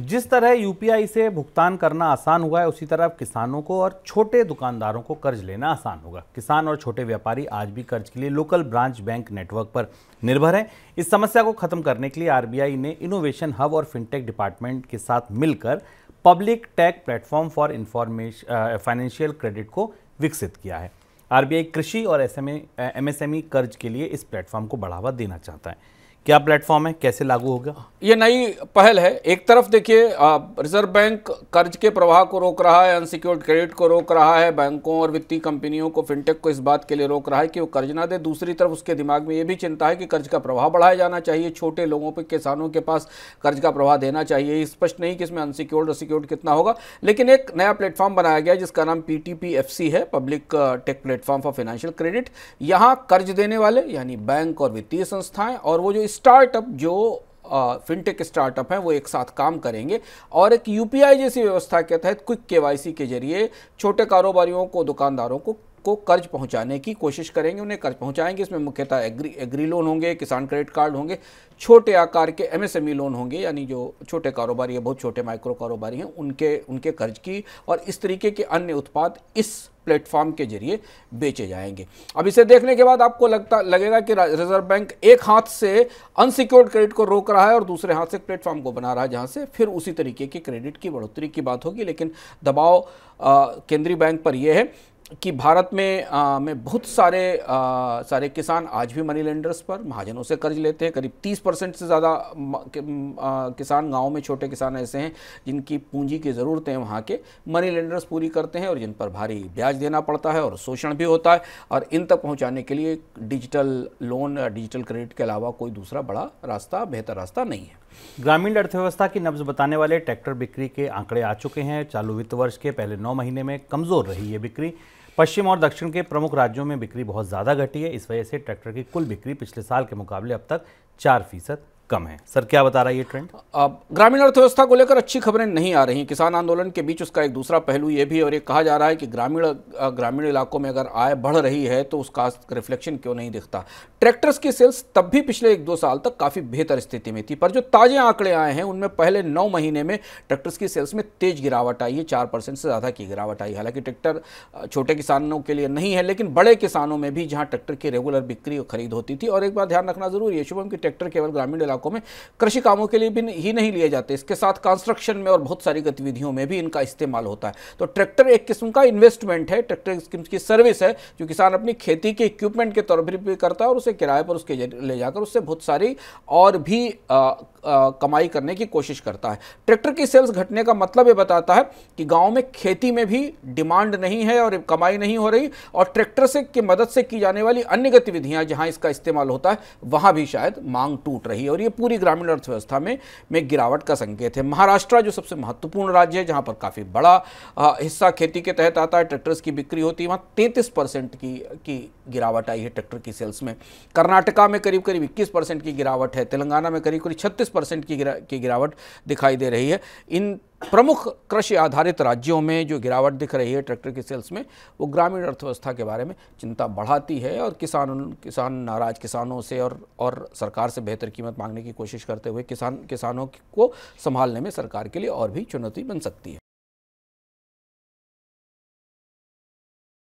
जिस तरह यूपीआई से भुगतान करना आसान हुआ है उसी तरह किसानों को और छोटे दुकानदारों को कर्ज लेना आसान होगा किसान और छोटे व्यापारी आज भी कर्ज के लिए लोकल ब्रांच बैंक नेटवर्क पर निर्भर हैं इस समस्या को खत्म करने के लिए आरबीआई ने इनोवेशन हब और फिनटेक डिपार्टमेंट के साथ मिलकर public tech platform for information financial credit को विकसित किया है आरबीआई कृषि और एसएमए एमएसएमई कर्ज के लिए इस प्लेटफॉर्म को बढ़ावा देना चाहता है क्या प्लेटफॉर्म है कैसे लागू होगा ये नई पहल है एक तरफ देखिए रिजर्व बैंक कर्ज के प्रवाह को रोक रहा है अनसिक्योर्ड क्रेडिट को रोक रहा है बैंकों और वित्तीय कंपनियों को फिनटेक को इस बात के लिए रोक रहा है कि वो कर्ज ना दे दूसरी तरफ उसके दिमाग में ये भी चिंता है कि कर्ज का प्रवाह बढ़ाया जाना चाहिए छोटे लोगों पर किसानों के पास कर्ज का प्रवाह देना चाहिए स्पष्ट नहीं कि इसमें अनसिक्योर्ड और कितना होगा लेकिन एक नया प्लेटफॉर्म बनाया गया जिसका नाम पी है public tech platform for financial credit यहाँ कर्ज देने वाले यानी बैंक और वित्तीय संस्थाएं और वो जो इस स्टार्टअप जो फिनटेक स्टार्टअप हैं वो एक साथ काम करेंगे और एक यूपीआई जैसी व्यवस्था के तहत क्विक केवाईसी के जरिए छोटे कारोबारियों को दुकानदारों को को कर्ज पहुंचाने की कोशिश करेंगे उन्हें कर्ज पहुंचाएंगे इसमें मुख्यतः एग्री एग्री लोन होंगे किसान क्रेडिट कार्ड होंगे छोटे आकार के एमएसएमई e लोन होंगे यानी जो छोटे कारोबारी या बहुत छोटे माइक्रो कारोबारी हैं उनके उनके कर्ज की और इस तरीके के अन्य उत्पाद इस प्लेटफॉर्म के जरिए बेचे जाएंगे अब इसे देखने के बाद आपको लगता लगेगा कि रिजर्व बैंक एक हाथ से अनसिक्योर्ड क्रेडिट को रोक रहा है और दूसरे हाथ से प्लेटफॉर्म को बना रहा है जहां से फिर उसी तरीके के क्रेडिट की बढ़ोतरी की बात होगी लेकिन दबाव केंद्रीय बैंक पर यह है कि भारत में आ, में बहुत सारे आ, सारे किसान आज भी मनी लेंडर्स पर महाजनों से कर्ज लेते हैं करीब 30 परसेंट से ज़्यादा किसान गांव में छोटे किसान ऐसे हैं जिनकी पूंजी की ज़रूरतें वहाँ के मनी लेंडर्स पूरी करते हैं और जिन पर भारी ब्याज देना पड़ता है और शोषण भी होता है और इन तक पहुँचाने के लिए डिजिटल लोन डिजिटल क्रेडिट के अलावा कोई दूसरा बड़ा रास्ता बेहतर रास्ता नहीं है ग्रामीण अर्थव्यवस्था की नब्ज बताने वाले ट्रैक्टर बिक्री के आंकड़े आ चुके हैं चालू वित्त वर्ष के पहले नौ महीने में कमज़ोर रही ये बिक्री पश्चिम और दक्षिण के प्रमुख राज्यों में बिक्री बहुत ज़्यादा घटी है इस वजह से ट्रैक्टर की कुल बिक्री पिछले साल के मुकाबले अब तक चार फीसद कम है सर क्या बता रहा है ये ट्रेंड ग्रामीण अर्थव्यवस्था को लेकर अच्छी खबरें नहीं आ रही किसान आंदोलन के बीच उसका एक दूसरा पहलू ये भी और ये कहा जा रहा है कि ग्रामीण ग्रामीण इलाकों में अगर आय बढ़ रही है तो उसका रिफ्लेक्शन क्यों नहीं दिखता ट्रैक्टर्स की सेल्स तब भी पिछले एक दो साल तक काफ़ी बेहतर स्थिति में थी पर जो ताज़े आंकड़े आए हैं उनमें पहले नौ महीने में ट्रैक्टर्स की सेल्स में तेज गिरावट आई है चार परसेंट से ज़्यादा की गिरावट आई हालांकि ट्रैक्टर छोटे किसानों के लिए नहीं है लेकिन बड़े किसानों में भी जहां ट्रैक्टर की रेगुलर बिक्री और खरीद होती थी और एक बार ध्यान रखना जरूरी है शुभम की ट्रैक्टर केवल ग्रामीण इलाकों इलाकों में कृषि कामों के लिए भी ही नहीं लिए जाते इसके साथ कंस्ट्रक्शन में और बहुत सारी गतिविधियों में भी इनका इस्तेमाल होता है तो ट्रैक्टर एक किस्म का इन्वेस्टमेंट है ट्रैक्टर एक किस्म की सर्विस है जो किसान अपनी खेती के इक्विपमेंट के तौर पर भी करता है और उसे किराए पर उसके ले जाकर उससे बहुत सारी और भी कमाई करने की कोशिश करता है ट्रैक्टर की सेल्स घटने का मतलब ये बताता है कि गांव में खेती में भी डिमांड नहीं है और कमाई नहीं हो रही और ट्रैक्टर से की मदद से की जाने वाली अन्य गतिविधियां जहां इसका इस्तेमाल होता है वहां भी शायद मांग टूट रही है और ये पूरी ग्रामीण अर्थव्यवस्था में में गिरावट का संकेत है महाराष्ट्र जो सबसे महत्वपूर्ण राज्य है जहाँ पर काफ़ी बड़ा हिस्सा खेती के तहत आता है ट्रैक्टर्स की बिक्री होती है वहाँ तैंतीस परसेंट की गिरावट आई है ट्रैक्टर की सेल्स में कर्नाटका में करीब करीब इक्कीस परसेंट की गिरावट है तेलंगाना में करीब करीब छत्तीस परसेंट की गिरा की गिरावट दिखाई दे रही है इन प्रमुख कृषि आधारित राज्यों में जो गिरावट दिख रही है ट्रैक्टर की सेल्स में वो ग्रामीण अर्थव्यवस्था के बारे में चिंता बढ़ाती है और किसान किसान नाराज किसानों से और और सरकार से बेहतर कीमत मांगने की कोशिश करते हुए किसान किसानों को संभालने में सरकार के लिए और भी चुनौती बन सकती है